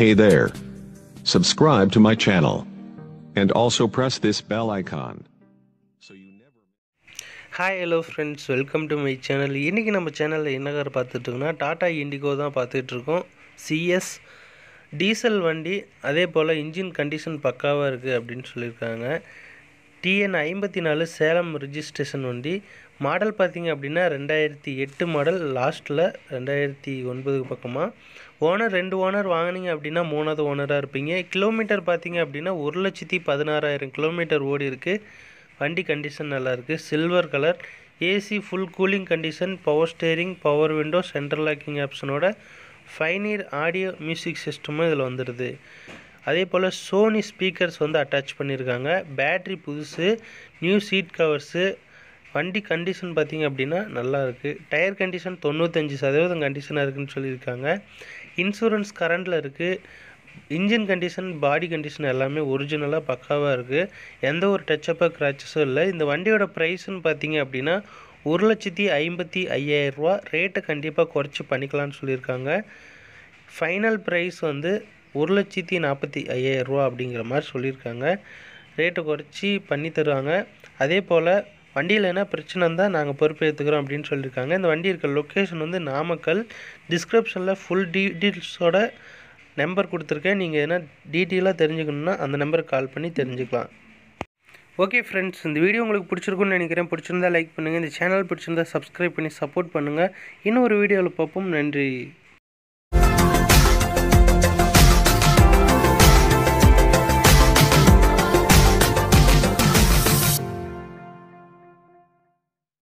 Hey there. Subscribe to my channel. And also press this bell icon. So you hi hello friends welcome to my channel இன்றைக்கி நம்ம சேனலில் என்ன car பார்த்துட்ருக்கோன்னா Tata indigo தான் பார்த்துட்ருக்கோம் CS diesel வண்டி அதே போல் engine condition பக்காவாக இருக்குது அப்படின்னு சொல்லியிருக்காங்க டிஎன் ஐம்பத்தி நாலு சேலம் ரிஜிஸ்ட்ரேஷன் வண்டி மாடல் பார்த்திங்க அப்படின்னா ரெண்டாயிரத்தி எட்டு மாடல் லாஸ்ட்டில் ரெண்டாயிரத்தி ஒன்பது பக்கமாக ஓனர் ரெண்டு ஓனர் வாங்கினீங்க அப்படின்னா மூணாவது ஓனராக இருப்பீங்க கிலோமீட்டர் பார்த்திங்க அப்படின்னா ஒரு லட்சத்தி பதினாறாயிரம் கிலோமீட்டர் ஓடி இருக்குது வண்டி கண்டிஷன் நல்லாயிருக்கு silver colour AC full cooling condition power steering power window central locking ஆப்ஷனோட ஃபைனியர் ஆடியோ மியூசிக் சிஸ்டமும் இதில் வந்துடுது அதே போல் சோனி ஸ்பீக்கர்ஸ் வந்து அட்டாச் பண்ணியிருக்காங்க பேட்ரி புதுசு நியூ சீட் கவர்ஸு வண்டி கண்டிஷன் பார்த்திங்க அப்படின்னா நல்லா இருக்குது டயர் கண்டிஷன் தொண்ணூத்தஞ்சு சதவீதம் கண்டிஷனாக இருக்குதுன்னு சொல்லியிருக்காங்க இன்சூரன்ஸ் கரண்டில் இருக்குது இன்ஜின் கண்டிஷன் பாடி கண்டிஷன் எல்லாமே ஒரிஜினலாக பக்காவாக இருக்குது எந்த ஒரு டச்சப்போ கிராச்சஸும் இல்லை இந்த வண்டியோட ப்ரைஸ்ன்னு பார்த்தீங்க அப்படின்னா ஒரு லட்சத்தி ஐம்பத்தி ஐயாயிரரூவா ரேட்டை கண்டிப்பாக குறைச்சி பண்ணிக்கலாம்னு சொல்லியிருக்காங்க ஃபைனல் ப்ரைஸ் வந்து ஒரு லட்சத்தி நாற்பத்தி ரூபா அப்படிங்கிற மாதிரி சொல்லியிருக்காங்க ரேட்டை குறைச்சி பண்ணி தருவாங்க அதே போல் வண்டியில் என்ன பிரச்சனை இருந்தால் நாங்கள் பொறுப்பேற்றுக்கிறோம் அப்படின்னு சொல்லியிருக்காங்க இந்த வண்டி இருக்கிற லொக்கேஷன் வந்து நாமக்கல் டிஸ்கிரிப்ஷனில் ஃபுல் டீட்டெயில்ஸோட நம்பர் கொடுத்துருக்கேன் நீங்கள் என்ன டீட்டெயிலாக தெரிஞ்சுக்கணுன்னா அந்த நம்பருக்கு கால் பண்ணி தெரிஞ்சுக்கலாம் ஓகே ஃப்ரெண்ட்ஸ் இந்த வீடியோ உங்களுக்கு பிடிச்சிருக்குன்னு நினைக்கிறேன் பிடிச்சிருந்தா லைக் பண்ணுங்கள் இந்த சேனல் பிடிச்சிருந்தா சப்ஸ்கிரைப் பண்ணி சப்போர்ட் பண்ணுங்கள் இன்னும் ஒரு வீடியோவில் பார்ப்போம் நன்றி